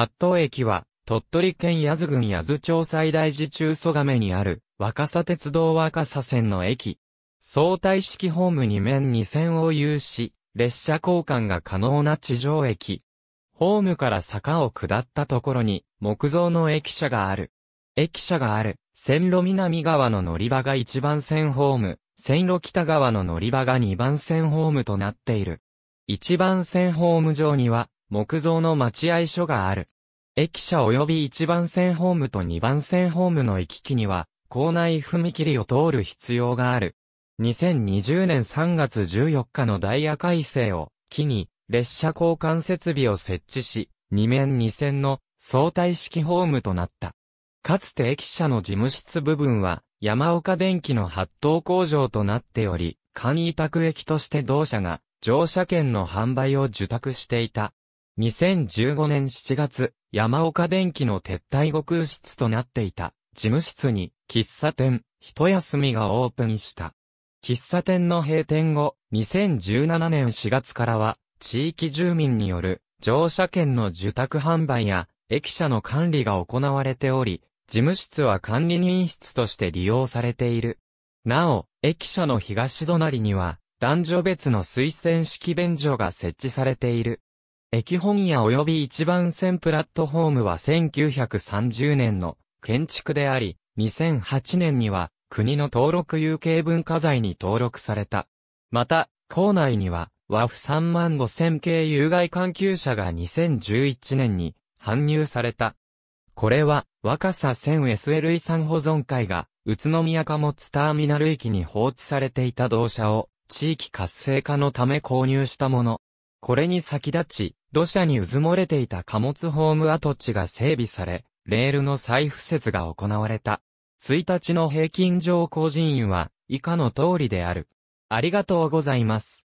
八頭駅は、鳥取県八頭郡八頭町最大寺中蘇亀にある、若狭鉄道若狭線の駅。相対式ホーム2面2線を有し、列車交換が可能な地上駅。ホームから坂を下ったところに、木造の駅舎がある。駅舎がある、線路南側の乗り場が1番線ホーム、線路北側の乗り場が2番線ホームとなっている。1番線ホーム上には、木造の待合所がある。駅舎及び1番線ホームと2番線ホームの行き来には、校内踏切を通る必要がある。2020年3月14日のダイヤ改正を機に、列車交換設備を設置し、2面2線の相対式ホームとなった。かつて駅舎の事務室部分は、山岡電機の発動工場となっており、簡易委託駅として同社が乗車券の販売を受託していた。2015年7月、山岡電機の撤退後空室となっていた、事務室に、喫茶店、一休みがオープンした。喫茶店の閉店後、2017年4月からは、地域住民による、乗車券の受託販売や、駅舎の管理が行われており、事務室は管理人室として利用されている。なお、駅舎の東隣には、男女別の推薦式便所が設置されている。駅本屋及び一番線プラットフォームは1930年の建築であり、2008年には国の登録有形文化財に登録された。また、校内には和府3万5千系有害環球者が2011年に搬入された。これは若狭線 SL 遺産保存会が宇都宮貨物ターミナル駅に放置されていた同社を地域活性化のため購入したもの。これに先立ち、土砂に渦漏もれていた貨物ホーム跡地が整備され、レールの再敷設が行われた。1日の平均乗降人員は以下の通りである。ありがとうございます。